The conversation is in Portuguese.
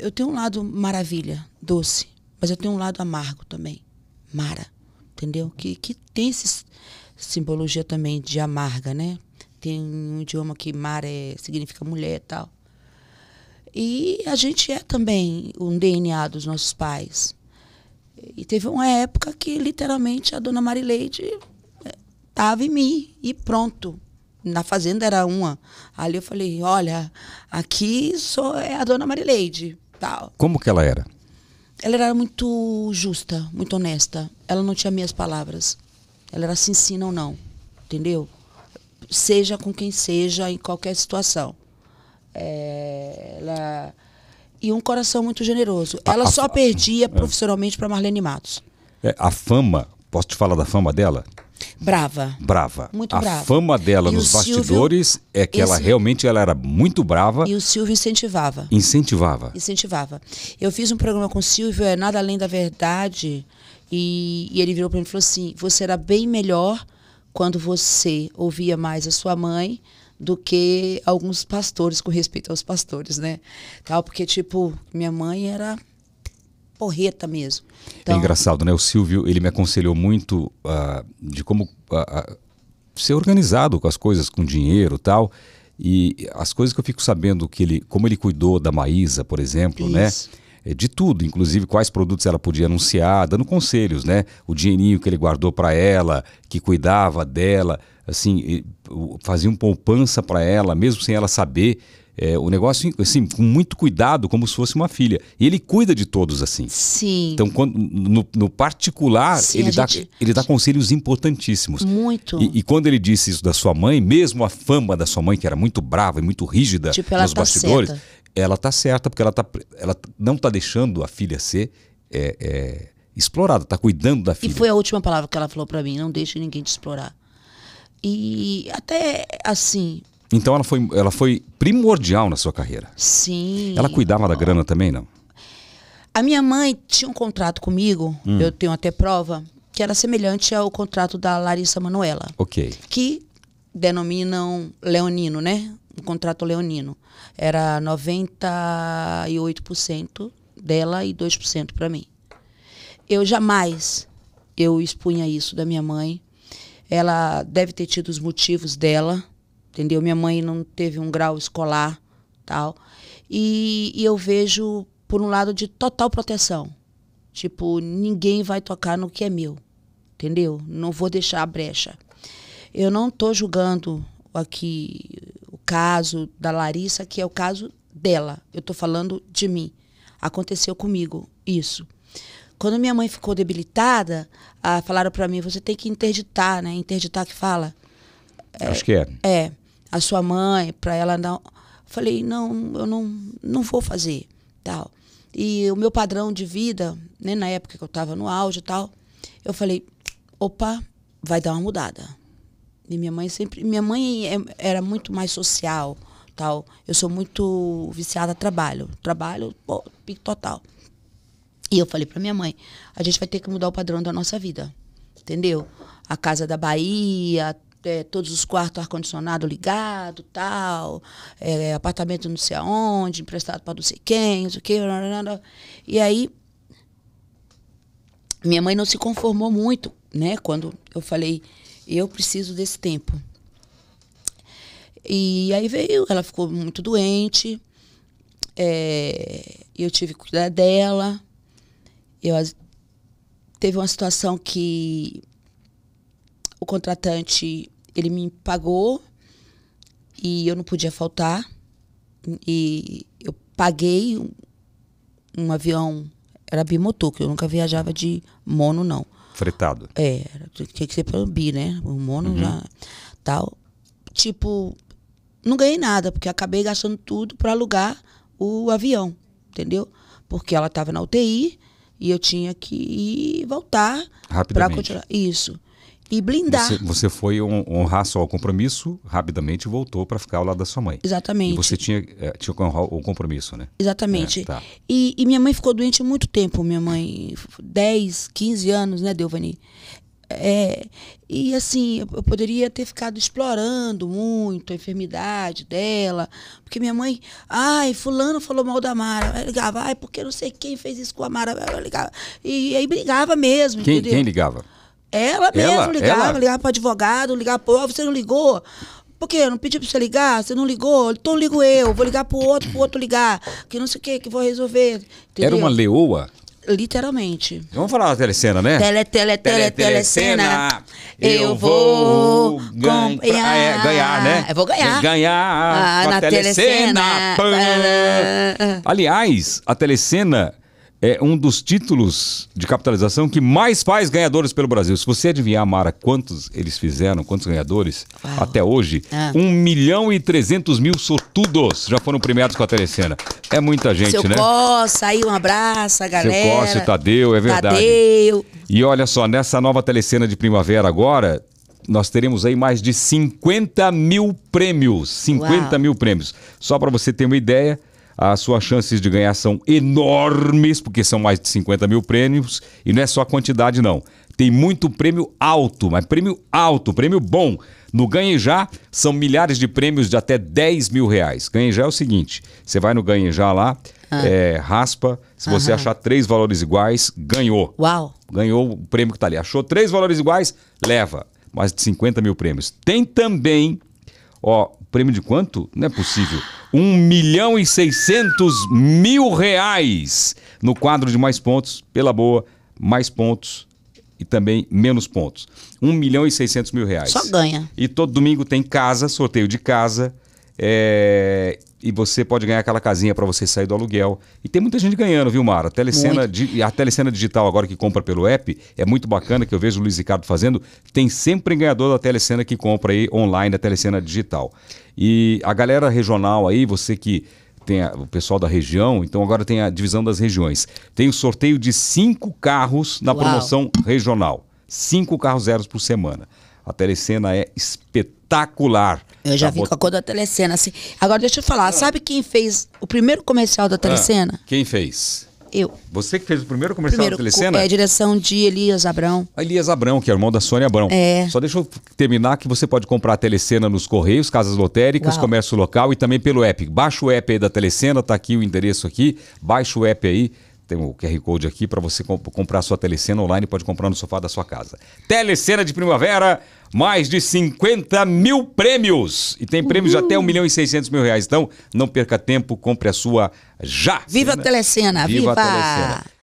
eu tenho um lado maravilha, doce, mas eu tenho um lado amargo também. Mara, entendeu? Que, que tem essa simbologia também de amarga, né? Tem um idioma que Mara é, significa mulher e tal. E a gente é também um DNA dos nossos pais. E teve uma época que literalmente a dona Marileide estava é, em mim e pronto. Na fazenda era uma. Ali eu falei, olha, aqui só é a dona Marileide. Como que ela era? Ela era muito justa, muito honesta. Ela não tinha minhas palavras. Ela era se ensina ou não. Entendeu? Seja com quem seja, em qualquer situação. É, ela... E um coração muito generoso. Ela a, só a, perdia a, é. profissionalmente para Marlene Matos. É, a fama Posso te falar da fama dela? Brava. Brava. Muito a brava. fama dela e nos bastidores é que esse, ela realmente ela era muito brava. E o Silvio incentivava. Incentivava. Incentivava. Eu fiz um programa com o Silvio, é Nada Além da Verdade, e, e ele virou para mim e falou assim: você era bem melhor quando você ouvia mais a sua mãe do que alguns pastores com respeito aos pastores, né? Tal, porque, tipo, minha mãe era porreta mesmo. É então... É engraçado, né? O Silvio, ele me aconselhou muito uh, de como uh, uh, ser organizado com as coisas, com dinheiro tal. E as coisas que eu fico sabendo que ele, como ele cuidou da Maísa, por exemplo, né? Isso. né? de tudo, inclusive quais produtos ela podia anunciar, dando conselhos, né? O dinheirinho que ele guardou para ela, que cuidava dela, assim, fazia um poupança para ela, mesmo sem ela saber é, o negócio assim, com muito cuidado, como se fosse uma filha. E ele cuida de todos assim. Sim. Então, quando, no, no particular, Sim, ele, dá, gente... ele dá conselhos importantíssimos. Muito. E, e, quando ele disse isso da sua mãe, mesmo a fama da sua mãe, que era muito brava e muito rígida tipo, nos tá bastidores, certa. ela tá certa, porque ela, tá, ela não tá deixando a filha ser. É, é, explorada, tá cuidando da filha. E foi a última palavra que ela falou para mim: não deixe ninguém te explorar. E até assim, então ela foi, ela foi primordial na sua carreira. Sim. Ela cuidava da grana também, não? A minha mãe tinha um contrato comigo, hum. eu tenho até prova, que era semelhante ao contrato da Larissa Manuela. Ok. Que denominam leonino, né? Um contrato leonino. Era 98% dela e 2% para mim. Eu jamais eu expunha isso da minha mãe. Ela deve ter tido os motivos dela entendeu? Minha mãe não teve um grau escolar, tal. E, e eu vejo, por um lado, de total proteção. Tipo, ninguém vai tocar no que é meu, entendeu? Não vou deixar a brecha. Eu não estou julgando aqui o caso da Larissa, que é o caso dela. Eu estou falando de mim. Aconteceu comigo isso. Quando minha mãe ficou debilitada, ah, falaram para mim: você tem que interditar, né? Interditar que fala. É, Acho que é. É a sua mãe para ela não. Falei, não, eu não, não vou fazer, tal. E o meu padrão de vida, né, na época que eu estava no auge e tal, eu falei, opa, vai dar uma mudada. E minha mãe sempre, minha mãe é, era muito mais social, tal. Eu sou muito viciada a trabalho, trabalho, pô, pico total. E eu falei para minha mãe, a gente vai ter que mudar o padrão da nossa vida, entendeu? A casa da Bahia, é, todos os quartos ar-condicionado ligado, tal, é, apartamento não sei aonde, emprestado para não sei quem, não sei o quê. E aí, minha mãe não se conformou muito, né? Quando eu falei, eu preciso desse tempo. E aí veio, ela ficou muito doente, é, eu tive que cuidar dela. Eu, teve uma situação que o contratante ele me pagou e eu não podia faltar. E eu paguei um, um avião, era bimotor, que eu nunca viajava de mono, não. Fretado. É, tinha que ser para bi, né? O mono uhum. já. Tal. Tipo, não ganhei nada, porque acabei gastando tudo para alugar o avião, entendeu? Porque ela estava na UTI e eu tinha que ir voltar para continuar. Isso e blindar. Você, você foi honrar só o compromisso, rapidamente voltou para ficar ao lado da sua mãe. Exatamente. E você tinha, é, tinha que honrar o compromisso, né? Exatamente. É, tá. e, e, minha mãe ficou doente muito tempo, minha mãe. 10, 15 anos, né, Delvani? É, e assim, eu poderia ter ficado explorando muito a enfermidade dela, porque minha mãe, ai, fulano falou mal da Mara. Ela ligava, ai, porque não sei quem fez isso com a Mara. Ela ligava. E aí brigava mesmo. Quem, quem ligava? Ela mesmo ela, ligava, ela... ligava para advogado, ligava povo, você não ligou. Por quê? Eu não pedi pra você ligar? Você não ligou? Então ligo eu, vou ligar pro outro, pro outro ligar, que não sei o que, que vou resolver. Entendeu? Era uma leoa? Literalmente. Vamos falar da telecena, né? Tele, tele, tele, telecena. Eu vou ganhar. ganhar, ah, é, ganhar né? Eu vou ganhar. Ganhar ah, na telecena. telecena. Ah, ah, Aliás, a telecena é um dos títulos de capitalização que mais faz ganhadores pelo Brasil. Se você adivinhar, Mara, quantos eles fizeram, quantos ganhadores Uau. até hoje, ah. 1 milhão e 300 mil sortudos já foram premiados com a Telecena. É muita gente, Seu né? Costa, aí um abraço, a galera. Seu Costa, Tadeu, é verdade. Tadeu. E olha só, nessa nova Telecena de primavera agora, nós teremos aí mais de 50 mil prêmios. 50 Uau. mil prêmios. Só para você ter uma ideia as suas chances de ganhar são enormes, porque são mais de 50 mil prêmios, e não é só a quantidade, não. Tem muito prêmio alto, mas prêmio alto, prêmio bom. No Ganhe Já, são milhares de prêmios de até 10 mil reais. Ganhe Já é o seguinte: você vai no Ganhe Já lá, ah. é, raspa, se Aham. você achar três valores iguais, ganhou. Uau! Ganhou o prêmio que está ali. Achou três valores iguais, leva. Mais de 50 mil prêmios. Tem também, ó, prêmio de quanto? Não é possível. 1 milhão e 600 mil reais no quadro de mais pontos, pela boa, mais pontos e também menos pontos. 1 milhão e 600 mil reais. Só ganha. E todo domingo tem casa, sorteio de casa. É, e você pode ganhar aquela casinha para você sair do aluguel. E tem muita gente ganhando, viu, Mara? A telecena, di, a telecena digital agora que compra pelo app é muito bacana, que eu vejo o Luiz Ricardo fazendo. Tem sempre ganhador da telecena que compra aí online da telecena digital. E a galera regional aí, você que tem a, o pessoal da região, então agora tem a divisão das regiões. Tem o sorteio de cinco carros na Uau. promoção regional. Cinco carros zeros por semana. A telecena é espetacular espetacular. Eu já tá vi bot... com a cor da Telecena, assim. Agora deixa eu falar, ah. sabe quem fez o primeiro comercial da ah, Telecena? Ah, quem fez? Eu. Você que fez o primeiro comercial primeiro, da Telecena? É, direção de Elias Abrão. A Elias Abrão, que é irmão da Sônia Abrão. É. Só deixa eu terminar que você pode comprar a Telecena nos Correios, Casas Lotéricas, Uau. Comércio Local e também pelo app. Baixa o app aí da Telecena, tá aqui o endereço aqui. Baixa o app aí tem o QR Code aqui para você comp comprar a sua telecena online, pode comprar no sofá da sua casa. Telecena de primavera, mais de 50 mil prêmios. E tem prêmios de até 1 milhão e 600 mil reais. Então, não perca tempo, compre a sua já. Viva a telecena, viva! viva. A telecena.